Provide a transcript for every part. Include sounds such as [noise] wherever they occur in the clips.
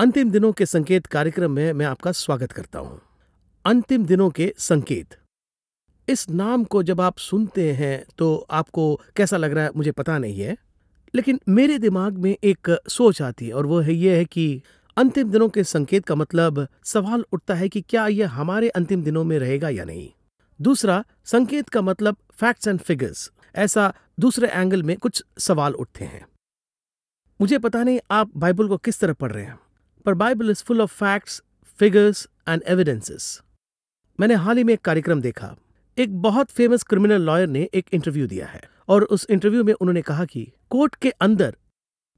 अंतिम दिनों के संकेत कार्यक्रम में मैं आपका स्वागत करता हूं अंतिम दिनों के संकेत इस नाम को जब आप सुनते हैं तो आपको कैसा लग रहा है मुझे पता नहीं है लेकिन मेरे दिमाग में एक सोच आती है और वो है ये है कि अंतिम दिनों के संकेत का मतलब सवाल उठता है कि क्या यह हमारे अंतिम दिनों में रहेगा या नहीं दूसरा संकेत का मतलब फैक्ट्स एंड फिगर्स ऐसा दूसरे एंगल में कुछ सवाल उठते हैं मुझे पता नहीं आप बाइबल को किस तरह पढ़ रहे हैं पर Bible is full of facts figures and evidences मैंने हाल ही में एक कार्यक्रम देखा एक बहुत फेमस क्रिमिनल लॉयर ने एक इंटरव्यू दिया है और उस इंटरव्यू में उन्होंने कहा कि कोर्ट के अंदर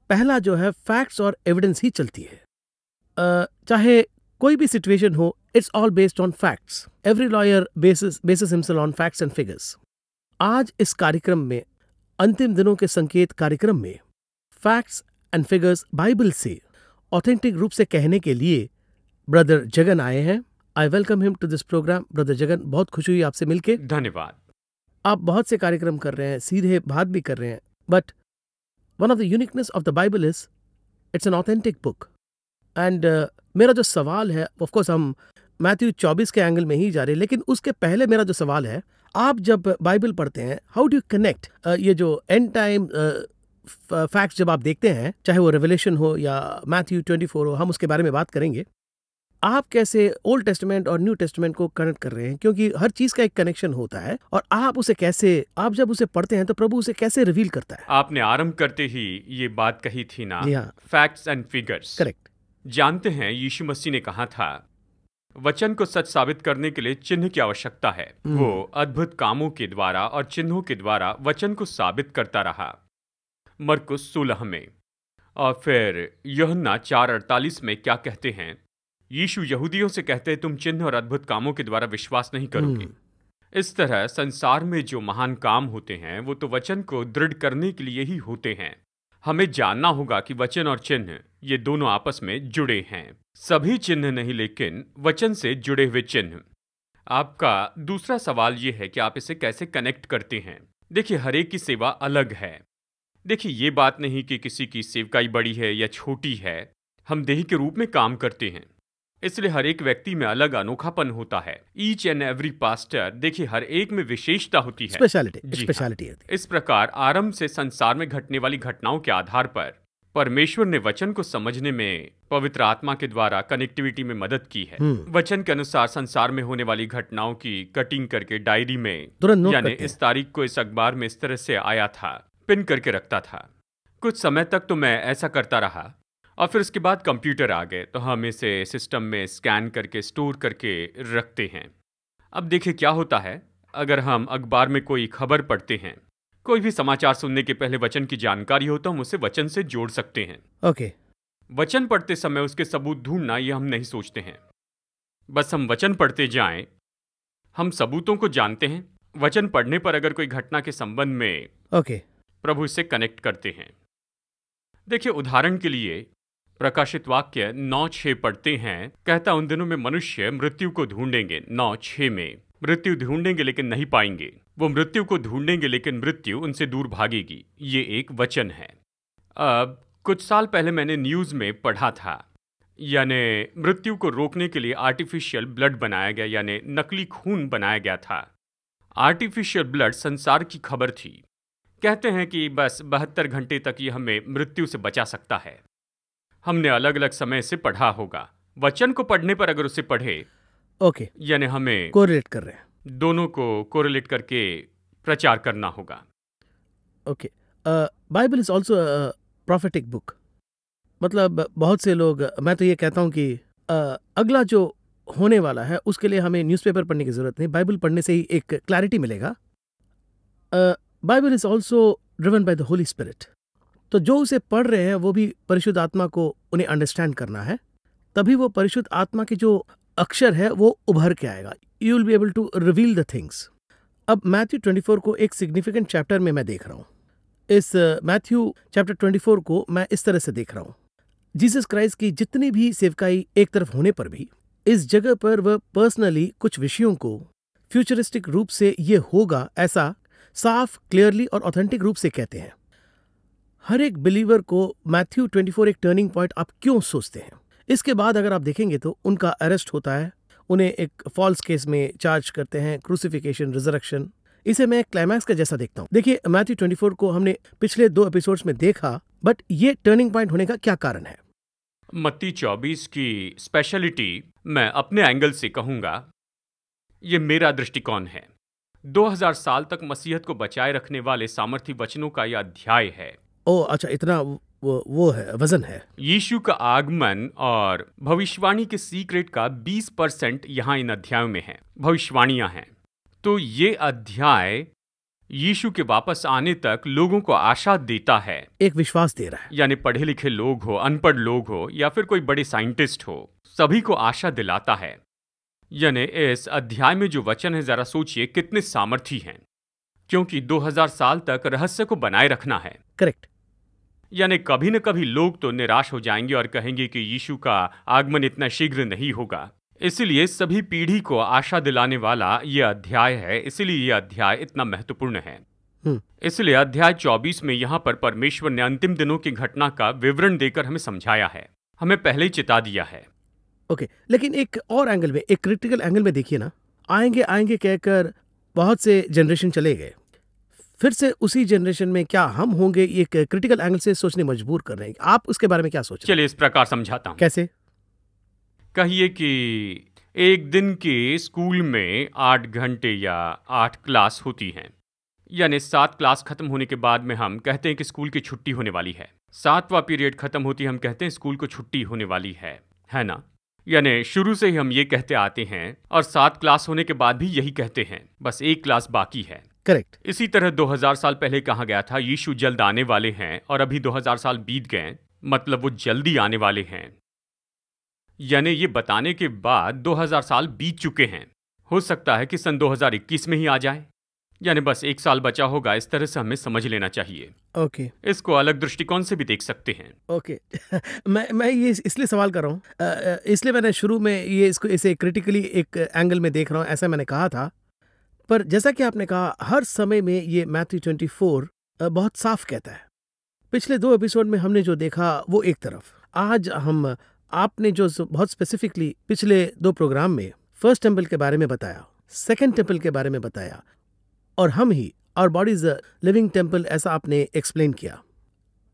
पहला जो है फैक्ट्स और एविडेंस ही चलती है uh, चाहे कोई भी सिचुएशन हो it's all based on facts every lawyer basis basis himself on facts and figures आज इस कार्यक्रम में अंतिम दिनों के संकेत कार्यक्रम में फैक्ट्स एंड फिगर्स बाइबल से ऑथेंटिक रूप से कहने के लिए ब्रदर जगन आए हैं I welcome him to this programme brother Jagan बहुत खुशी हुई आपसे मिलके धन्यवाद आप बहुत से कार्यक्रम कर रहे हैं सीधे बात भी कर रहे हैं but one of the uniqueness of the Bible is it's an authentic book and मेरा जो सवाल है ऑफकोर्स हम मैथ्यू चौबीस के एंगल में ही जा रहे हैं लेकिन उसके पहले मेरा जो सवाल है आप जब बाइबल पढ़ते हैं हाउ डू यू कनेक्ट ये जो एंड टाइम फैक्ट्स जब आप देखते हैं चाहे वो रेवलेशन हो या मैथ्यू 24 हो हम उसके बारे में बात करेंगे आप कैसे ओल्ड टेस्टमेंट और न्यू टेस्टमेंट को कनेक्ट कर रहे हैं क्योंकि हर चीज का एक कनेक्शन होता है और आप उसे कैसे आप जब उसे पढ़ते हैं तो प्रभु उसे कैसे रिवील करता है आपने आरंभ करते ही ये बात कही थी ना फैक्ट्स एंड फिगर्स करेक्ट जानते हैं यीशु मसीह ने कहा था वचन को सच साबित करने के लिए चिन्ह की आवश्यकता है हम्म। वो अद्भुत कामों के द्वारा और चिन्हों के द्वारा वचन को साबित करता रहा मरकुस सोलह में और फिर यहन्ना चार अड़तालीस में क्या कहते हैं यीशु यहूदियों से कहते हैं तुम चिन्ह और अद्भुत कामों के द्वारा विश्वास नहीं हम्म। करोगे इस तरह संसार में जो महान काम होते हैं वो तो वचन को दृढ़ करने के लिए ही होते हैं हमें जानना होगा कि वचन और चिन्ह ये दोनों आपस में जुड़े हैं सभी चिन्ह नहीं लेकिन वचन से जुड़े हुए चिन्ह आपका दूसरा सवाल ये है कि आप इसे कैसे कनेक्ट करते हैं देखिए हरेक की सेवा अलग है देखिए ये बात नहीं कि किसी की सेवकाई बड़ी है या छोटी है हम देह के रूप में काम करते हैं इसलिए हर एक व्यक्ति में अलग अनोखापन होता है ईच एंड एवरी पास्टर देखिए हर एक में विशेषता होती है स्पेशलिटी स्पेशलिटी हाँ, इस प्रकार आरंभ से संसार में घटने वाली घटनाओं के आधार पर परमेश्वर ने वचन को समझने में पवित्र आत्मा के द्वारा कनेक्टिविटी में मदद की है हम्म। वचन के अनुसार संसार में होने वाली घटनाओं की कटिंग करके डायरी में यानी इस तारीख को इस अखबार में इस तरह से आया था पिन करके रखता था कुछ समय तक तो मैं ऐसा करता रहा और फिर उसके बाद कंप्यूटर आ गए तो हम इसे सिस्टम में स्कैन करके स्टोर करके रखते हैं अब देखिए क्या होता है अगर हम अखबार में कोई खबर पढ़ते हैं कोई भी समाचार सुनने के पहले वचन की जानकारी हो तो हम उसे वचन से जोड़ सकते हैं ओके वचन पढ़ते समय उसके सबूत ढूंढना ये हम नहीं सोचते हैं बस हम वचन पढ़ते जाएं हम सबूतों को जानते हैं वचन पढ़ने पर अगर कोई घटना के संबंध में ओके okay. प्रभु इससे कनेक्ट करते हैं देखिए उदाहरण के लिए प्रकाशित वाक्य नौ छे पढ़ते हैं कहता उन दिनों में मनुष्य मृत्यु को ढूंढेंगे नौ छे में मृत्यु ढूंढेंगे लेकिन नहीं पाएंगे वो मृत्यु को ढूंढेंगे लेकिन मृत्यु उनसे दूर भागेगी ये एक वचन है अब कुछ साल पहले मैंने न्यूज़ में पढ़ा था यानी मृत्यु को रोकने के लिए आर्टिफिशियल ब्लड बनाया गया यानी नकली खून बनाया गया था आर्टिफिशियल ब्लड संसार की खबर थी कहते हैं कि बस बहत्तर घंटे तक ये हमें मृत्यु से बचा सकता है हमने अलग अलग समय से पढ़ा होगा वचन को पढ़ने पर अगर उसे पढ़े ओके यानी हमें कोरिलेट कर रहे हैं दोनों को कोरिलेट करके प्रचार करना होगा okay Bible is also prophetic book मतलब बहुत से लोग मैं तो ये कहता हूँ कि uh, अगला जो होने वाला है उसके लिए हमें न्यूज़पेपर पढ़ने की ज़रूरत नहीं बाइबल पढ़ने से ही एक क्लैरिटी मिलेगा uh, Bible is also driven by the Holy Spirit तो जो उसे पढ़ रहे हैं वो भी परिशुद्ध आत्मा को उन्हें अंडरस्टैंड करना है तभी वो परिशुद्ध आत्मा के जो अक्षर है वो उभर के आएगा you will be able to reveal the things अब मैथ्यू 24 को एक सिग्निफिकेंट चैप्टर में मैं देख रहा हूँ इस मैथ्यू चैप्टर 24 को मैं इस तरह से देख रहा हूँ जीसस क्राइस्ट की जितनी भी सेवकाई एक तरफ होने पर भी इस जगह पर वह पर्सनली कुछ विषयों को फ्यूचरिस्टिक रूप से ये होगा ऐसा साफ क्लियरली और ऑथेंटिक रूप से कहते हैं हर एक बिलीवर को मैथ्यू 24 एक टर्निंग पॉइंट आप क्यों सोचते हैं इसके बाद अगर आप देखेंगे तो उनका अरेस्ट होता है उन्हें एक फॉल्स केस में चार्ज करते हैं क्रूसिफिकेशन रिजरक्शन इसे मैं क्लाइमैक्स का जैसा देखता हूँ देखिए मैथ्यू 24 को हमने पिछले दो एपिसोड्स में देखा बट ये टर्निंग पॉइंट होने का क्या कारण है मत्ती 24 की स्पेशलिटी मैं अपने एंगल से कहूंगा ये मेरा दृष्टिकोण है 2000 साल तक मसीहत को बचाए रखने वाले सामर्थ्य वचनों का यह अध्याय है ओ अच्छा इतना वो वो है वजन है यीशु का आगमन और भविष्यवाणी के सीक्रेट का 20 परसेंट यहाँ इन अध्यायों में है भविष्यवाणिया हैं तो ये अध्याय यीशु के वापस आने तक लोगों को आशा देता है एक विश्वास दे रहा है यानी पढ़े लिखे लोग हो अनपढ़ लोग हो या फिर कोई बड़े साइंटिस्ट हो सभी को आशा दिलाता है यानी इस अध्याय में जो वचन है जरा सोचिए कितने सामर्थी हैं क्योंकि 2000 साल तक रहस्य को बनाए रखना है करेक्ट यानी कभी न कभी लोग तो निराश हो जाएंगे और कहेंगे कि यीशु का आगमन इतना शीघ्र नहीं होगा इसलिए सभी पीढ़ी को आशा दिलाने वाला यह अध्याय है इसलिए यह अध्याय इतना महत्वपूर्ण है हम्म। इसलिए अध्याय 24 में यहाँ पर परमेश्वर ने अंतिम दिनों की घटना का विवरण देकर हमें समझाया है हमें पहले ही चिता दिया है ओके लेकिन एक और एंगल में एक क्रिटिकल एंगल में देखिए ना आएंगे आएंगे कहकर बहुत से जनरेशन चले गए फिर से उसी जनरेशन में क्या हम होंगे ये क्रिटिकल एंगल से सोचने मजबूर कर रहे हैं आप उसके बारे में क्या सोच चलिए इस प्रकार समझाता हूं कैसे कहिए कि एक दिन के स्कूल में आठ घंटे या आठ क्लास होती हैं यानी सात क्लास खत्म होने के बाद में हम कहते हैं कि स्कूल की छुट्टी होने वाली है सातवां पीरियड खत्म होती हम कहते हैं स्कूल को छुट्टी होने वाली है है ना यानी शुरू से ही हम ये कहते आते हैं और सात क्लास होने के बाद भी यही कहते हैं बस एक क्लास बाकी है करेक्ट इसी तरह 2000 साल पहले कहा गया था यीशु जल्द आने वाले हैं और अभी 2000 साल बीत गए मतलब वो जल्दी आने वाले हैं यानी ये बताने के बाद 2000 साल बीत चुके हैं हो सकता है कि सन 2021 में ही आ जाए यानी बस एक साल बचा होगा इस तरह से हमें समझ लेना चाहिए ओके okay. इसको अलग दृष्टिकोण से भी देख सकते हैं ओके okay. [laughs] मैं मैं ये इसलिए सवाल कर रहा हूँ इसलिए मैंने शुरू में ये इसको इसे क्रिटिकली एक एंगल में देख रहा हूँ ऐसा मैंने कहा था पर जैसा कि आपने कहा हर समय में ये मैथ्यू ट्वेंटी बहुत साफ कहता है पिछले दो एपिसोड में हमने जो देखा वो एक तरफ आज हम आपने जो बहुत स्पेसिफिकली पिछले दो प्रोग्राम में फर्स्ट टेम्पल के बारे में बताया सेकेंड टेम्पल के बारे में बताया और हम ही our body is a living temple ऐसा आपने एक्सप्लेन किया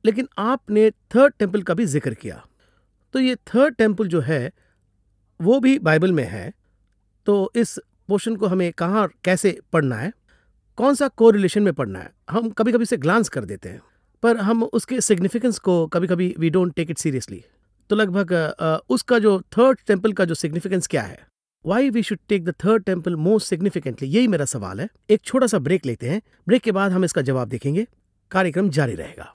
लेकिन आपने थर्ड टेम्पल का भी जिक्र किया तो ये थर्ड टेम्पल जो है वो भी बाइबल में है तो इस पोर्शन को हमें कहाँ कैसे पढ़ना है कौन सा कोरिलेशन में पढ़ना है हम कभी कभी इसे ग्लांस कर देते हैं पर हम उसके सिग्निफिकेंस को कभी कभी we don't take it seriously तो लगभग उसका जो थर्ड टेम्पल का जो सिग्निफिकेंस क्या है why we should take the third temple most significantly यही मेरा सवाल है एक छोटा सा ब्रेक लेते हैं ब्रेक के बाद हम इसका जवाब देखेंगे कार्यक्रम जारी रहेगा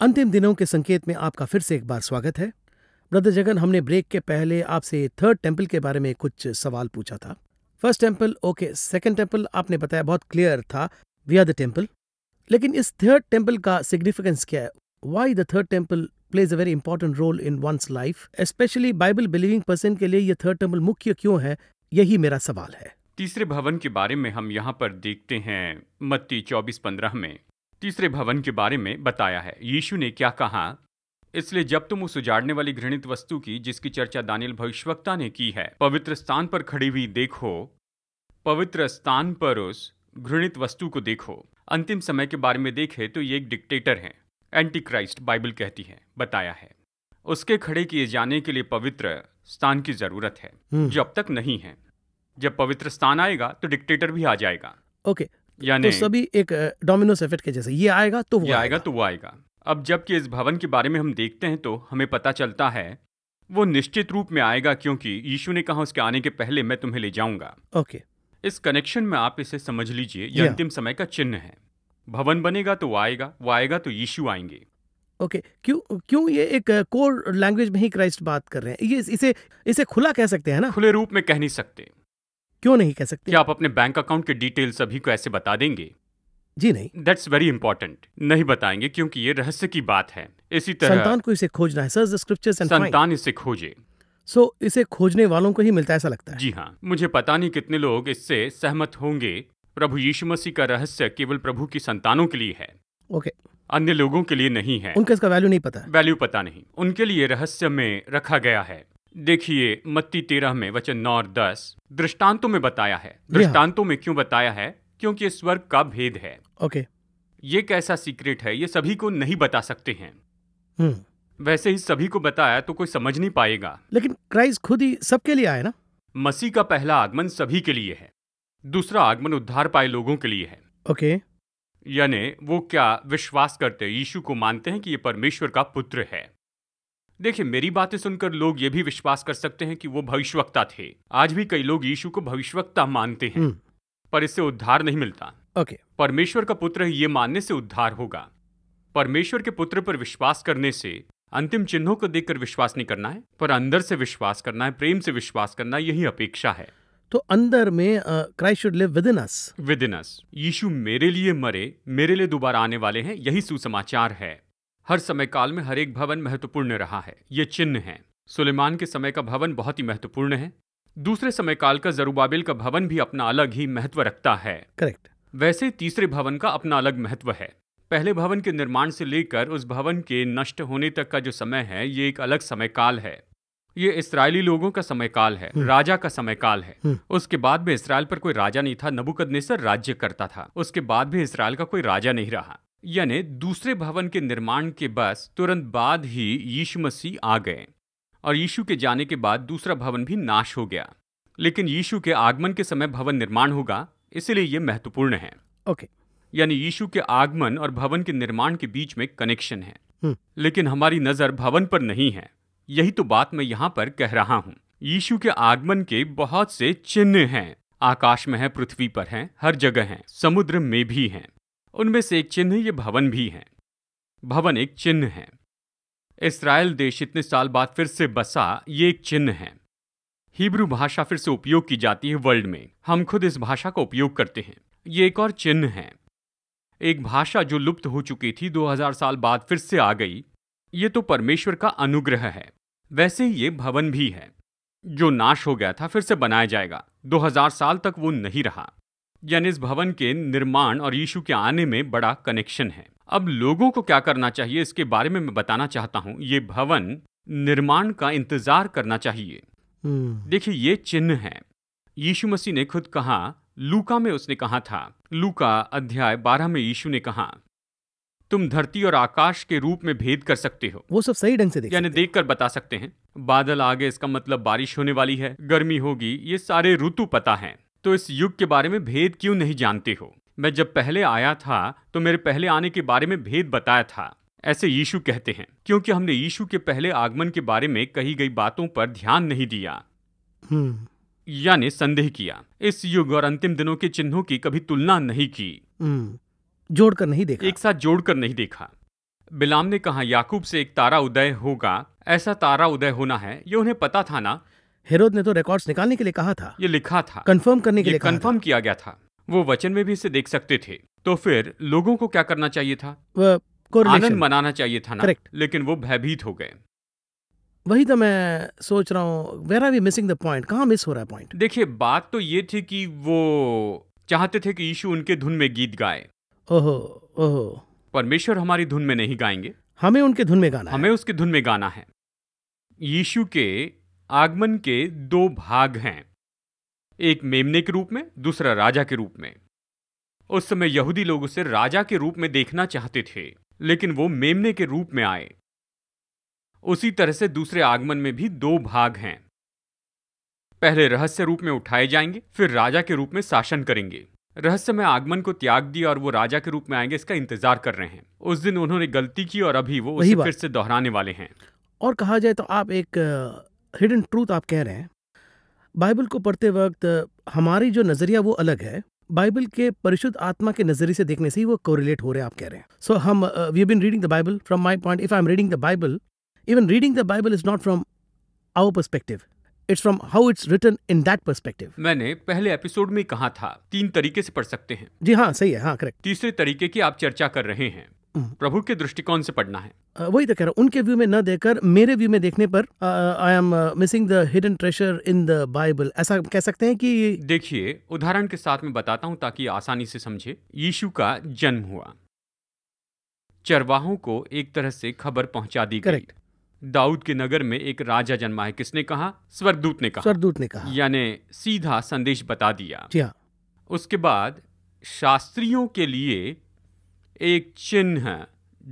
अंतिम दिनों के संकेत में आपका फिर से एक बार स्वागत है ब्रदर जगन हमने ब्रेक के पहले आपसे थर्ड टेम्पल के बारे में कुछ सवाल पूछा था first temple okay second temple आपने बताया बहुत क्लियर था वी आर द टेम्पल लेकिन इस थर्ड टेम्पल का सिग्निफिकेंस क्या है why the third temple plays a very important role in one's life specially Bible believing person के लिए यह थर्ड टेम्पल मुख्य क्यों है यही मेरा सवाल है तीसरे भवन के बारे में हम यहाँ पर देखते हैं मत्ती चौबीस पंद्रह में तीसरे भवन के बारे में बताया है यीशु ने क्या कहा इसलिए जब तुम उस उजाड़ने वाली घृणित वस्तु की जिसकी चर्चा दानियल भविष्यवक्ता ने की है पवित्र स्थान पर खड़ी हुई देखो पवित्र स्थान पर उस घृणित वस्तु को देखो अंतिम समय के बारे में देखे तो ये एक डिक्टेटर है एंटी क्राइस्ट बाइबल कहती है बताया है उसके खड़े किए जाने के लिए पवित्र स्थान की जरूरत है हम्म। जब अब तक नहीं है जब पवित्र स्थान आएगा तो डिक्टेटर भी आ जाएगा ओके okay, नहीं तो सभी एक डोमिनोस इफेक्ट के जैसे ये आएगा तो वो ये आएगा, आएगा तो वो आएगा अब जबकि इस भवन के बारे में हम देखते हैं तो हमें पता चलता है वो निश्चित रूप में आएगा क्योंकि यीशु ने कहा उसके आने के पहले मैं तुम्हें ले जाऊंगा ओके इस कनेक्शन में आप इसे समझ लीजिए यह अंतिम समय का चिन्ह है भवन बनेगा तो वो आएगा वो आएगा तो यीशु आएंगे ओके okay. क्यों क्यों ये एक कोर लैंग्वेज में ही क्राइस्ट बात कर रहे हैं ये इसे इसे खुला कह सकते हैं ना खुले रूप में कह नहीं सकते क्यों नहीं कह सकते क्या आप अपने बैंक अकाउंट के डिटेल सभी को ऐसे बता देंगे जी नहीं दैट्स वेरी इंपॉर्टेंट नहीं बताएंगे क्योंकि ये रहस्य की बात है इसी तरह संतान को इसे खोजना है सर स्क्रिप्चर्स एंड संतान इसे खोजे सो so, इसे खोजने वालों को ही मिलता है ऐसा लगता है जी हाँ मुझे पता नहीं कितने लोग इससे सहमत होंगे प्रभु यीशु मसीह का रहस्य केवल प्रभु की संतानों के लिए है ओके okay. अन्य लोगों के लिए नहीं है उनका इसका वैल्यू नहीं पता वैल्यू पता नहीं उनके लिए रहस्य में रखा गया है देखिए मत्ती तेरह में वचन नौ और दस दृष्टांतों में बताया है हाँ। दृष्टांतों में क्यों बताया है क्योंकि स्वर्ग का भेद है ओके ये कैसा सीक्रेट है ये सभी को नहीं बता सकते हैं हम्म। वैसे ही सभी को बताया तो कोई समझ नहीं पाएगा लेकिन क्राइस्ट खुद ही सबके लिए आए ना मसीह का पहला आगमन सभी के लिए है दूसरा आगमन उद्धार पाए लोगों के लिए है ओके यानी वो क्या विश्वास करते यीशु को मानते हैं कि ये परमेश्वर का पुत्र है देखिए मेरी बातें सुनकर लोग ये भी विश्वास कर सकते हैं कि वो भविष्यवक्ता थे आज भी कई लोग यीशु को भविष्यवक्ता मानते हैं हम्म। पर इससे उद्धार नहीं मिलता ओके परमेश्वर का पुत्र ये मानने से उद्धार होगा परमेश्वर के पुत्र पर विश्वास करने से अंतिम चिन्हों को देखकर विश्वास नहीं करना है पर अंदर से विश्वास करना है प्रेम से विश्वास करना यही अपेक्षा है तो अंदर में Christ should live within us within us Yeshu मेरे लिए मरे मेरे लिए दोबारा आने वाले हैं यही सुसमाचार है हर समय काल में हर एक भवन महत्वपूर्ण रहा है ये चिन्ह है सुलेमान के समय का भवन बहुत ही महत्वपूर्ण है दूसरे समय काल का जरूबाबिल का भवन भी अपना अलग ही महत्व रखता है करेक्ट वैसे तीसरे भवन का अपना अलग महत्व है पहले भवन के निर्माण से लेकर उस भवन के नष्ट होने तक का जो समय है ये एक अलग समय काल है ये इसराइली लोगों का समय काल है हम्म। राजा का समय काल है हम्म। उसके बाद में इसराइल पर कोई राजा नहीं था नबुकदनेसर राज्य करता था उसके बाद भी इसराइल का कोई राजा नहीं रहा यानी दूसरे भवन के निर्माण के बस तुरंत बाद ही यीशु मसीह आ गए और यीशु के जाने के बाद दूसरा भवन भी नाश हो गया लेकिन यीशु के आगमन के समय भवन निर्माण होगा इसलिए ये महत्वपूर्ण है ओके okay. यानी यीशु के आगमन और भवन के निर्माण के बीच में कनेक्शन है हुँ. हम्म। लेकिन हमारी नजर भवन पर नहीं है यही तो बात मैं यहाँ पर कह रहा हूँ यीशु के आगमन के बहुत से चिन्ह हैं आकाश में है पृथ्वी पर है हर जगह है समुद्र में भी हैं उनमें से एक चिन्ह ये भवन भी हैं भवन एक चिन्ह है इसराइल देश इतने साल बाद फिर से बसा ये एक चिन्ह है हिब्रू भाषा फिर से उपयोग की जाती है वर्ल्ड में हम खुद इस भाषा का उपयोग करते हैं ये एक और चिन्ह है एक भाषा जो लुप्त हो चुकी थी 2000 साल बाद फिर से आ गई ये तो परमेश्वर का अनुग्रह है वैसे ही ये भवन भी है जो नाश हो गया था फिर से बनाया जाएगा 2000 साल तक वो नहीं रहा यानी इस भवन के निर्माण और यीशु के आने में बड़ा कनेक्शन है अब लोगों को क्या करना चाहिए इसके बारे में मैं बताना चाहता हूँ ये भवन निर्माण का इंतजार करना चाहिए हम्म। देखिए ये चिन्ह है यीशु मसीह ने खुद कहा लूका में उसने कहा था लूका अध्याय बारह में यीशु ने कहा तुम धरती और आकाश के रूप में भेद कर सकते हो वो सब सही ढंग से देख यानी देख कर बता सकते हैं बादल आ गए इसका मतलब बारिश होने वाली है गर्मी होगी ये सारे ऋतु पता है तो इस युग के बारे में भेद क्यों नहीं जानते हो मैं जब पहले आया था तो मेरे पहले आने के बारे में भेद बताया था ऐसे यीशु कहते हैं क्योंकि हमने यीशु के पहले आगमन के बारे में कही गई बातों पर ध्यान नहीं दिया हम्म। यानी संदेह किया इस युग और अंतिम दिनों के चिन्हों की कभी तुलना नहीं की हम्म। जोड़कर नहीं देखा एक साथ जोड़कर नहीं देखा बिलाम ने कहा याकूब से एक तारा उदय होगा ऐसा तारा उदय होना है ये उन्हें पता था ना हेरोद ने तो रिकॉर्ड्स निकालने के लिए कहा था ये लिखा था कंफर्म करने के लिए कंफर्म किया गया था वो वचन में भी इसे देख सकते थे तो फिर लोगों को क्या करना चाहिए था आनंद मनाना चाहिए था ना करेक्ट लेकिन वो भयभीत हो गए वही तो मैं सोच रहा हूँ where are we missing the point कहाँ मिस हो रहा है पॉइंट देखिए बात तो ये थी कि वो चाहते थे कि यीशु उनके धुन में गीत गाए ओहो ओहो परमेश्वर हमारी धुन में नहीं गाएंगे हमें उनके धुन में गाना हमें उसके धुन में गाना है यीशु के आगमन के दो भाग हैं एक मेमने के रूप में दूसरा राजा के रूप में उस समय यहूदी लोग उसे राजा के रूप में देखना चाहते थे लेकिन वो मेमने के रूप में आए उसी तरह से दूसरे आगमन में भी दो भाग हैं पहले रहस्य रूप में उठाए जाएंगे फिर राजा के रूप में शासन करेंगे रहस्य में आगमन को त्याग दिया और वो राजा के रूप में आएंगे इसका इंतजार कर रहे हैं उस दिन उन्होंने गलती की और अभी वो उसे फिर से दोहराने वाले हैं और कहा जाए तो आप एक हिडन ट्रूथ आप कह रहे हैं बाइबल को पढ़ते वक्त हमारी जो नज़रिया वो अलग है बाइबल के परिशुद्ध आत्मा के नज़रिए से देखने से ही वो कोरिलेट हो रहे हैं आप कह रहे हैं सो so, हम we been reading the Bible from my point if I am reading the Bible even reading the Bible is not from our perspective it's from how it's written in that perspective मैंने पहले episode में कहा था तीन तरीके से पढ़ सकते हैं जी हाँ सही है हाँ करेक्ट तीसरे तरीके की आप चर्चा कर रहे हैं प्रभु के दृष्टिकोण से पढ़ना है वही तो कह रहा हूँ उनके व्यू में न देकर मेरे व्यू में देखने पर I am missing the hidden treasure in the Bible ऐसा कह सकते हैं कि देखिए उदाहरण के साथ में बताता हूँ ताकि आसानी से समझे यीशु का जन्म हुआ चरवाहों को एक तरह से खबर पहुंचा दी करेक्ट दाऊद के नगर में एक राजा जन्मा है किसने कहा स्वर्गदूत ने कहा स्वर्गदूत ने कहा यानी सीधा संदेश बता दिया हाँ। उसके बाद शास्त्रियों के लिए एक चिन्ह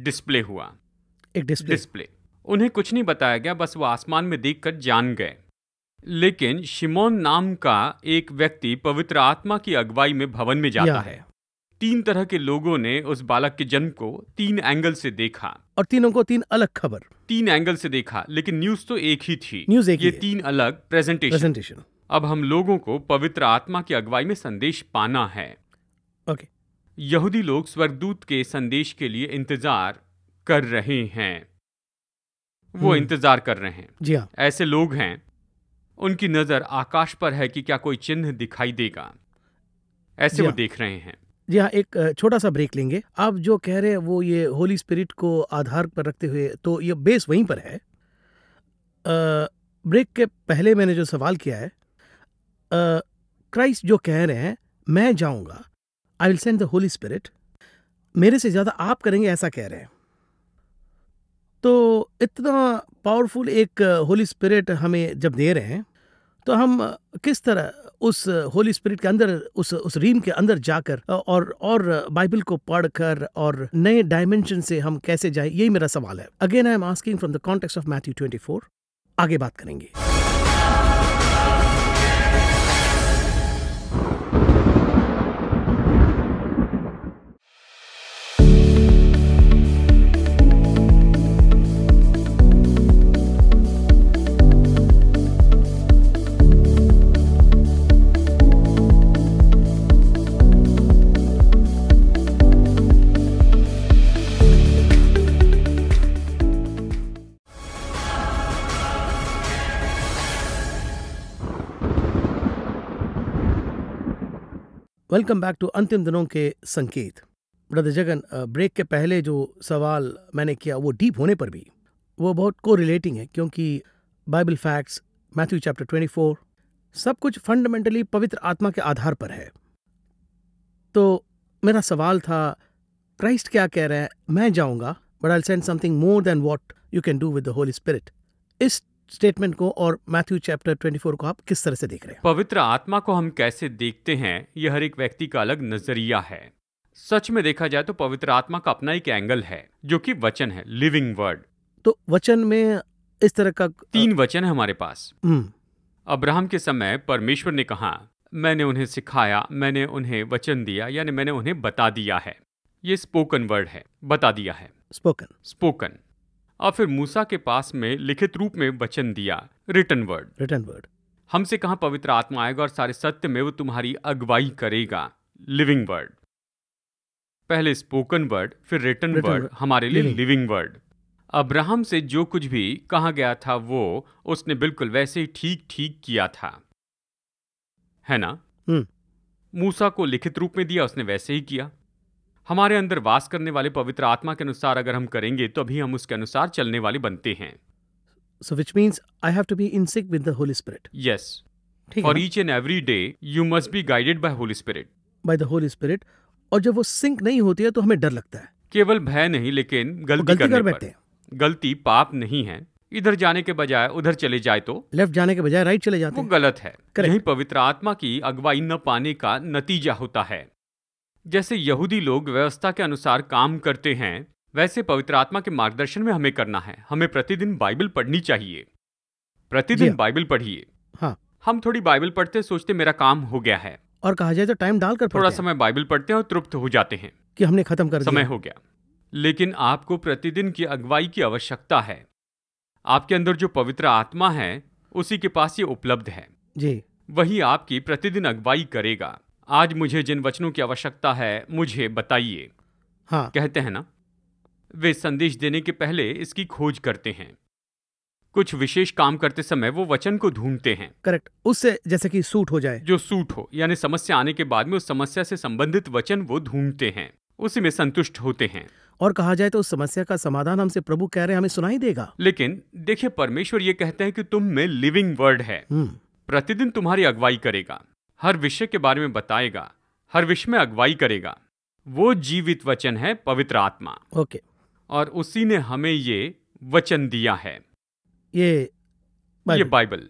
डिस्प्ले हुआ एक डिस्प्ले डिस्प्ले उन्हें कुछ नहीं बताया गया बस वो आसमान में देख कर जान गए लेकिन शिमोन नाम का एक व्यक्ति पवित्र आत्मा की अगुवाई में भवन में जाता है तीन तरह के लोगों ने उस बालक के जन्म को तीन एंगल से देखा और तीनों को तीन अलग खबर तीन एंगल से देखा लेकिन न्यूज तो एक ही थी न्यूज एक ये ही तीन अलग प्रेजेंटेशन प्रेजेंटेशन अब हम लोगों को पवित्र आत्मा की अगुवाई में संदेश पाना है ओके यहूदी लोग स्वर्गदूत के संदेश के लिए इंतजार कर रहे हैं वो हम्म। इंतजार कर रहे हैं जी हाँ ऐसे लोग हैं उनकी नजर आकाश पर है कि क्या कोई चिन्ह दिखाई देगा ऐसे वो हाँ। देख रहे हैं जी हाँ एक छोटा सा ब्रेक लेंगे आप जो कह रहे हैं वो ये होली स्पिरिट को आधार पर रखते हुए तो ये बेस वहीं पर है आ, ब्रेक के पहले मैंने जो सवाल किया है क्राइस्ट जो कह रहे हैं मैं जाऊंगा I will send the Holy Spirit मेरे से ज़्यादा आप करेंगे ऐसा कह रहे हैं तो इतना पावरफुल एक होली स्पिरिट हमें जब दे रहे हैं तो हम किस तरह उस होली स्पिरिट के अंदर उस उस रीम के अंदर जाकर और और बाइबल को पढ़कर और नए डायमेंशन से हम कैसे जाए यही मेरा सवाल है again I am asking from the context of Matthew 24 आगे बात करेंगे वेलकम बैक टू अंतिम दिनों के संकेत ब्रदर जगन ब्रेक के पहले जो सवाल मैंने किया वो डीप होने पर भी वो बहुत को रिलेटिंग है क्योंकि Bible facts Matthew chapter twenty four सब कुछ फंडामेंटली पवित्र आत्मा के आधार पर है तो मेरा सवाल था क्राइस्ट क्या कह रहे हैं मैं जाऊँगा but I send something more than what you can do with the Holy Spirit इस स्टेटमेंट को और मैथ्यू चैप्टर 24 को आप किस तरह से देख रहे हैं पवित्र आत्मा को हम कैसे देखते हैं यह हर एक व्यक्ति का अलग नजरिया है सच में देखा जाए तो पवित्र आत्मा का अपना एक एंगल है जो कि वचन है लिविंग वर्ड तो वचन में इस तरह का तीन वचन है हमारे पास हम्म। अब्राहम के समय परमेश्वर ने कहा मैंने उन्हें सिखाया मैंने उन्हें वचन दिया यानी मैंने उन्हें बता दिया है ये स्पोकन वर्ड है बता दिया है स्पोकन स्पोकन और फिर मूसा के पास में लिखित रूप में वचन दिया रिटर्न वर्ड रिटर्न वर्ड हमसे कहा पवित्र आत्मा आएगा और सारे सत्य में वो तुम्हारी अगुवाई करेगा लिविंग वर्ड पहले स्पोकन वर्ड फिर रिटर्न वर्ड हमारे लिए लिविंग वर्ड अब्राहम से जो कुछ भी कहा गया था वो उसने बिल्कुल वैसे ही ठीक ठीक किया था है ना हम्म। मूसा को लिखित रूप में दिया उसने वैसे ही किया हमारे अंदर वास करने वाले पवित्र आत्मा के अनुसार अगर हम करेंगे तो भी हम उसके अनुसार चलने वाले बनते हैं so which means I have to be in sync with the Holy Spirit yes for each and every day you must be guided by Holy Spirit by the Holy Spirit और जब वो सिंक नहीं होती है तो हमें डर लगता है केवल भय नहीं लेकिन गलती, गलती कर बैठते हैं गलती पाप नहीं है इधर जाने के बजाय उधर चले जाए तो लेफ्ट जाने के बजाय राइट चले जाते वो गलत है यही पवित्र आत्मा की अगुवाई न पाने का नतीजा होता है जैसे यहूदी लोग व्यवस्था के अनुसार काम करते हैं वैसे पवित्र आत्मा के मार्गदर्शन में हमें करना है हमें प्रतिदिन बाइबल पढ़नी चाहिए प्रतिदिन बाइबल पढ़िए हाँ हम थोड़ी बाइबल पढ़ते सोचते मेरा काम हो गया है और कहा जाए तो टाइम डालकर थोड़ा समय बाइबल पढ़ते हैं और तृप्त हो जाते हैं कि हमने खत्म कर समय हो गया लेकिन आपको प्रतिदिन की अगुवाई की आवश्यकता है आपके अंदर जो पवित्र आत्मा है उसी के पास ये उपलब्ध है जी वही आपकी प्रतिदिन अगुवाई करेगा आज मुझे जिन वचनों की आवश्यकता है मुझे बताइए हाँ कहते हैं ना वे संदेश देने के पहले इसकी खोज करते हैं कुछ विशेष काम करते समय वो वचन को ढूंढते हैं करेक्ट उससे जैसे कि सूट हो जाए जो सूट हो यानी समस्या आने के बाद में उस समस्या से संबंधित वचन वो ढूंढते हैं उसी में संतुष्ट होते हैं और कहा जाए तो उस समस्या का समाधान हमसे प्रभु कह रहे हैं हमें सुनाई देगा लेकिन देखिए परमेश्वर ये कहते हैं कि तुम में लिविंग वर्ड है हम्म। प्रतिदिन तुम्हारी अगुवाई करेगा हर विषय के बारे में बताएगा हर विषय में अगुवाई करेगा वो जीवित वचन है पवित्र आत्मा ओके और उसी ने हमें ये वचन दिया है ये बाइबल। ये बाइबल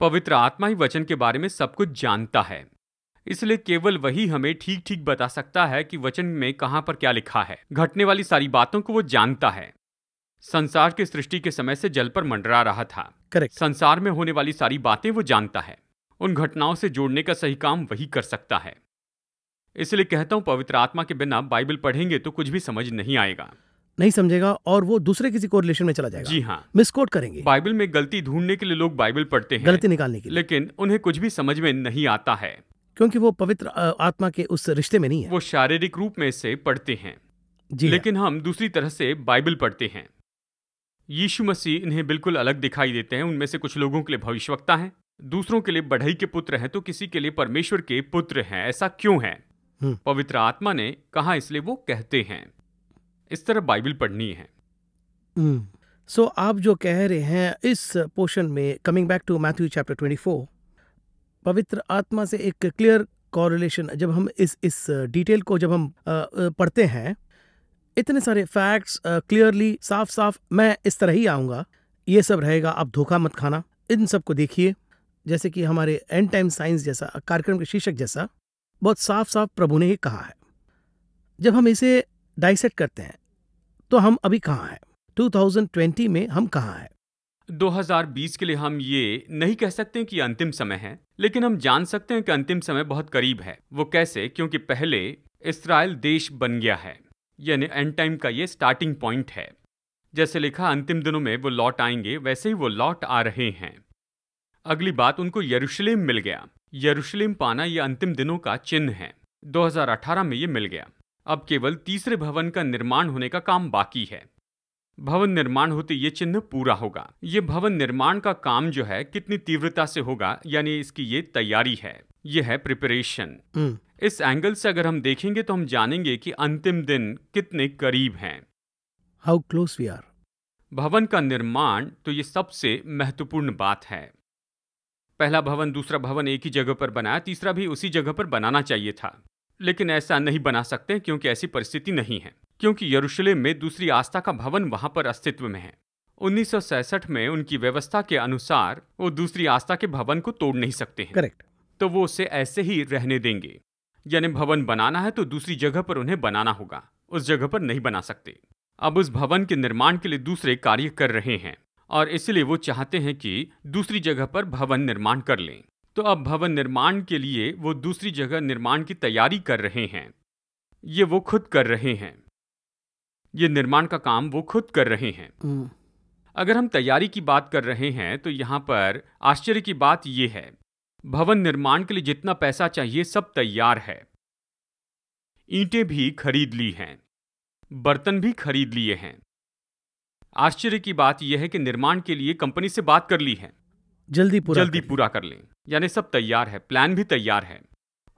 पवित्र आत्मा ही वचन के बारे में सब कुछ जानता है इसलिए केवल वही हमें ठीक ठीक बता सकता है कि वचन में कहां पर क्या लिखा है घटने वाली सारी बातों को वो जानता है संसार के सृष्टि के समय से जल पर मंडरा रहा था करेक्ट संसार में होने वाली सारी बातें वो जानता है उन घटनाओं से जोड़ने का सही काम वही कर सकता है इसलिए कहता हूं पवित्र आत्मा के बिना बाइबल पढ़ेंगे तो कुछ भी समझ नहीं आएगा नहीं समझेगा और वो दूसरे किसी रिलेशन में चला जाएगा जी हाँ मिसकोट करेंगे बाइबल में गलती ढूंढने के लिए लोग बाइबल पढ़ते हैं गलती निकालने के लिए लेकिन उन्हें कुछ भी समझ में नहीं आता है क्योंकि वो पवित्र आत्मा के उस रिश्ते में नहीं है वो शारीरिक रूप में से पढ़ते हैं जी हाँ। लेकिन हम दूसरी तरह से बाइबल पढ़ते हैं यीशु मसीह इन्हें बिल्कुल अलग दिखाई देते हैं उनमें से कुछ लोगों के लिए भविष्यवक्ता हैं दूसरों के लिए बढ़ई के पुत्र हैं तो किसी के लिए परमेश्वर के पुत्र हैं ऐसा क्यों है हम्म। पवित्र आत्मा ने कहा इसलिए वो कहते हैं इस तरह बाइबल पढ़नी है सो हम्म। so, आप जो कह रहे हैं इस पोर्शन में coming back to Matthew chapter twenty पवित्र आत्मा से एक क्लियर कॉरिलेशन जब हम इस इस डिटेल को जब हम पढ़ते हैं इतने सारे फैक्ट्स क्लियरली साफ साफ मैं इस तरह ही आऊँगा ये सब रहेगा आप धोखा मत खाना इन सब को देखिए जैसे कि हमारे एंड टाइम साइंस जैसा कार्यक्रम के शीर्षक जैसा बहुत साफ साफ प्रभु ने ही कहा है जब हम इसे डाइसेट करते हैं तो हम अभी कहाँ हैं 2020 में हम कहाँ हैं 2020 के लिए हम ये नहीं कह सकते कि अंतिम समय है लेकिन हम जान सकते हैं कि अंतिम समय बहुत करीब है वो कैसे क्योंकि पहले इसराइल देश बन गया है यानी एंड टाइम का ये स्टार्टिंग पॉइंट है जैसे लिखा अंतिम दिनों में वो लौट आएंगे वैसे ही वो लौट आ रहे हैं अगली बात उनको यरूशलेम मिल गया यरूशलेम पाना ये अंतिम दिनों का चिन्ह है 2018 में ये मिल गया अब केवल तीसरे भवन का निर्माण होने का काम बाकी है भवन निर्माण होते ये चिन्ह पूरा होगा ये भवन निर्माण का काम जो है कितनी तीव्रता से होगा यानी इसकी ये तैयारी है ये है प्रिपरेशन हम्म। इस एंगल से अगर हम देखेंगे तो हम जानेंगे कि अंतिम दिन कितने करीब हैं हाउ क्लोज वी आर भवन का निर्माण तो ये सबसे महत्वपूर्ण बात है पहला भवन दूसरा भवन एक ही जगह पर बनाया तीसरा भी उसी जगह पर बनाना चाहिए था लेकिन ऐसा नहीं बना सकते क्योंकि ऐसी परिस्थिति नहीं है क्योंकि यरूशलेम में दूसरी आस्था का भवन वहां पर अस्तित्व में है उन्नीस में उनकी व्यवस्था के अनुसार वो दूसरी आस्था के भवन को तोड़ नहीं सकते हैं करेक्ट तो वो उसे ऐसे ही रहने देंगे यानी भवन बनाना है तो दूसरी जगह पर उन्हें बनाना होगा उस जगह पर नहीं बना सकते अब उस भवन के निर्माण के लिए दूसरे कार्य कर रहे हैं और इसलिए वो चाहते हैं कि दूसरी जगह पर भवन निर्माण कर लें तो अब भवन निर्माण के लिए वो दूसरी जगह निर्माण की तैयारी कर रहे हैं ये वो खुद कर रहे हैं ये निर्माण का काम वो खुद कर रहे हैं हम्म। अगर हम तैयारी की बात कर रहे हैं तो यहाँ पर आश्चर्य की बात यह है भवन निर्माण के लिए जितना पैसा चाहिए सब तैयार है ईंटें भी खरीद ली हैं बर्तन भी खरीद लिए हैं आश्चर्य की बात यह है कि निर्माण के लिए कंपनी से बात कर ली है जल्दी पूरा जल्दी पूरा कर लें यानी सब तैयार है प्लान भी तैयार है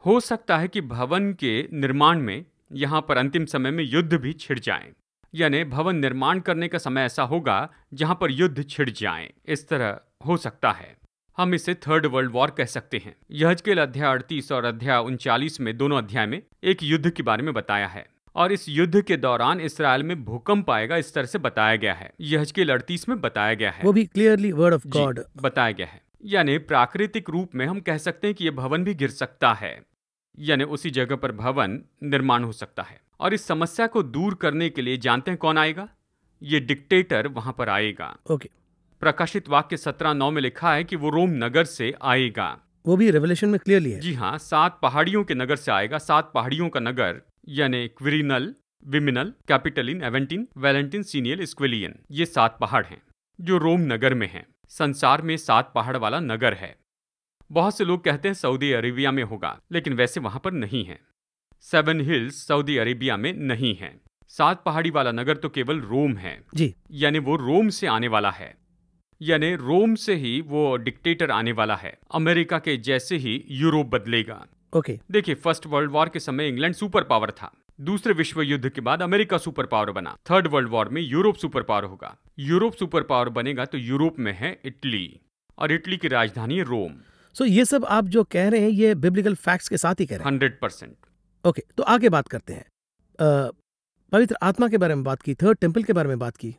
हो सकता है कि भवन के निर्माण में यहाँ पर अंतिम समय में युद्ध भी छिड़ जाए यानी भवन निर्माण करने का समय ऐसा होगा जहाँ पर युद्ध छिड़ जाए इस तरह हो सकता है हम इसे थर्ड वर्ल्ड वॉर कह सकते हैं यहजकेल अध्याय अड़तीस और अध्याय उनचालीस में दोनों अध्याय में एक युद्ध के बारे में बताया है और इस युद्ध के दौरान इसराइल में भूकंप आएगा इस तरह से बताया गया है के लड़तीस में बताया गया है वो भी क्लियरली वर्ड ऑफ गॉड बताया गया है यानी प्राकृतिक रूप में हम कह सकते हैं कि यह भवन भी गिर सकता है यानी उसी जगह पर भवन निर्माण हो सकता है और इस समस्या को दूर करने के लिए जानते हैं कौन आएगा ये डिक्टेटर वहां पर आएगा ओके प्रकाशित वाक्य सत्रह नौ में लिखा है कि वो रोम नगर से आएगा वो भी रेवलेशन में क्लियरली है जी हाँ सात पहाड़ियों के नगर से आएगा सात पहाड़ियों का नगर यानी क्विरिनल विमिनल कैपिटलिन एवेंटिन वेलेंटिन सीनियल स्क्विलियन ये सात पहाड़ हैं जो रोम नगर में हैं संसार में सात पहाड़ वाला नगर है बहुत से लोग कहते हैं सऊदी अरेबिया में होगा लेकिन वैसे वहां पर नहीं है सेवन हिल्स सऊदी अरेबिया में नहीं है सात पहाड़ी वाला नगर तो केवल रोम है जी यानी वो रोम से आने वाला है यानी रोम से ही वो डिक्टेटर आने वाला है अमेरिका के जैसे ही यूरोप बदलेगा ओके देखिए फर्स्ट वर्ल्ड वॉर के समय इंग्लैंड सुपर पावर था दूसरे विश्व युद्ध के बाद अमेरिका सुपर पावर बना थर्ड वर्ल्ड वॉर में यूरोप सुपर पावर होगा यूरोप सुपर पावर बनेगा तो यूरोप में है इटली और इटली की राजधानी रोम सो ये सब आप जो कह रहे हैं ये बिब्लिकल फैक्ट्स के साथ ही कह रहे हैं हंड्रेड परसेंट ओके तो आगे बात करते हैं पवित्र आत्मा के बारे में बात की थर्ड टेम्पल के बारे में बात की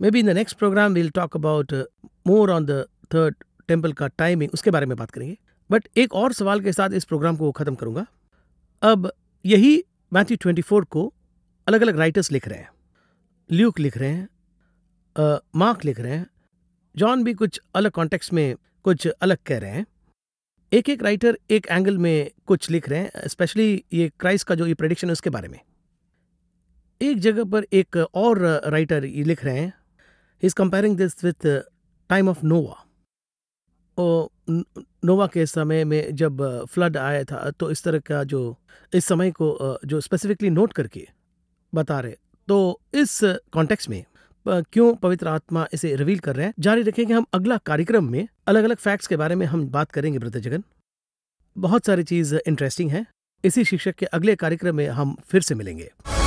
maybe in the next programme will talk about more on the third temple का टाइमिंग उसके बारे में बात करेंगे बट एक और सवाल के साथ इस प्रोग्राम को ख़त्म करूंगा अब यही मैथ्यू ट्वेंटी फोर को अलग अलग राइटर्स लिख रहे हैं ल्यूक लिख रहे हैं मार्क लिख रहे हैं जॉन भी कुछ अलग कॉन्टेक्स्ट में कुछ अलग कह रहे हैं एक एक राइटर एक एंगल में कुछ लिख रहे हैं स्पेशली ये क्राइस्ट का जो ये प्रडिक्शन है उसके बारे में एक जगह पर एक और राइटर ये लिख रहे हैं is comparing this with time of Noah Noah के समय में जब फ्लड आया था तो इस तरह का जो इस समय को जो स्पेसिफिकली नोट करके बता रहे तो इस कॉन्टेक्स्ट में क्यों पवित्र आत्मा इसे रिवील कर रहे हैं जारी रखें कि हम अगला कार्यक्रम में अलग अलग फैक्ट्स के बारे में हम बात करेंगे ब्रदर जगन बहुत सारी चीज़ इंटरेस्टिंग है इसी शिक्षक के अगले कार्यक्रम में हम फिर से मिलेंगे